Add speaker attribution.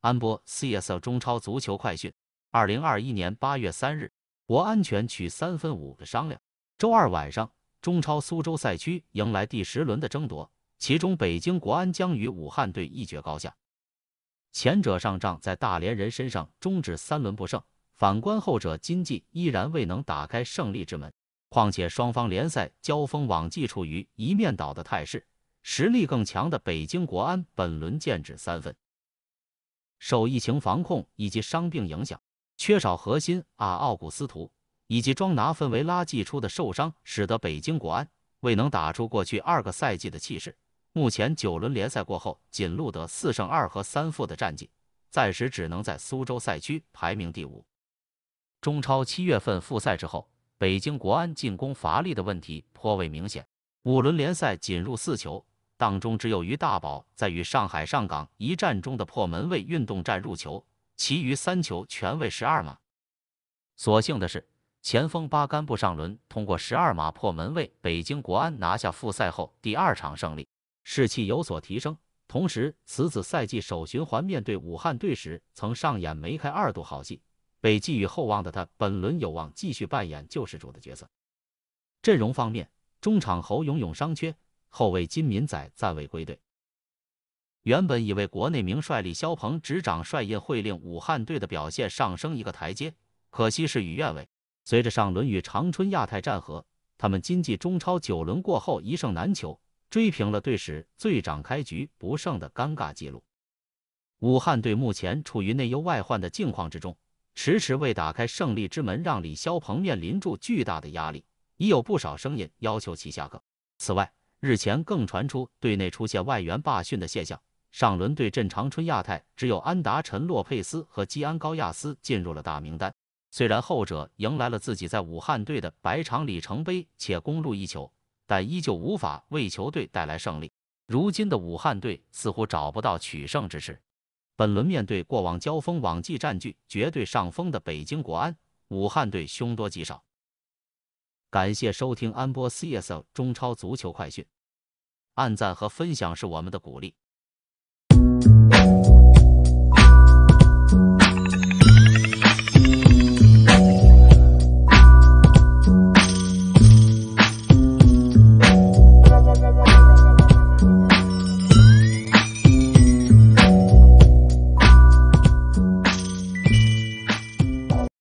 Speaker 1: 安播 CSL 中超足球快讯，二零二一年八月三日，国安全取三分五的商量。周二晚上，中超苏州赛区迎来第十轮的争夺，其中北京国安将与武汉队一决高下。前者上仗在大连人身上终止三轮不胜，反观后者今季依然未能打开胜利之门。况且双方联赛交锋往绩处于一面倒的态势，实力更强的北京国安本轮剑指三分。受疫情防控以及伤病影响，缺少核心阿奥古斯图以及庄拿分为拉季初的受伤，使得北京国安未能打出过去二个赛季的气势。目前九轮联赛过后，仅录得四胜二和三负的战绩，暂时只能在苏州赛区排名第五。中超七月份复赛之后，北京国安进攻乏力的问题颇为明显，五轮联赛仅入四球。当中只有于大宝在与上海上港一战中的破门位运动战入球，其余三球全为十二码。所幸的是，前锋巴甘布上轮通过十二码破门位，北京国安拿下复赛后第二场胜利，士气有所提升。同时，此子赛季首循环面对武汉队时曾上演梅开二度好戏，被寄予厚望的他本轮有望继续扮演救世主的角色。阵容方面，中场侯永永伤缺。后卫金民宰暂未归队。原本以为国内名帅李霄鹏执掌帅印会令武汉队的表现上升一个台阶，可惜事与愿违。随着上轮与长春亚泰战和，他们今季中超九轮过后一胜难求，追平了队史最长开局不胜的尴尬纪录。武汉队目前处于内忧外患的境况之中，迟迟未打开胜利之门，让李霄鹏面临住巨大的压力，已有不少声音要求其下课。此外，日前更传出队内出现外援罢训的现象。上轮对阵长春亚泰，只有安达臣、洛佩斯和基安高亚斯进入了大名单。虽然后者迎来了自己在武汉队的百场里程碑，且攻入一球，但依旧无法为球队带来胜利。如今的武汉队似乎找不到取胜之势。本轮面对过往交锋往绩占据绝对上风的北京国安，武汉队凶多吉少。感谢收听安波 CSL 中超足球快讯，按赞和分享是我们的鼓励。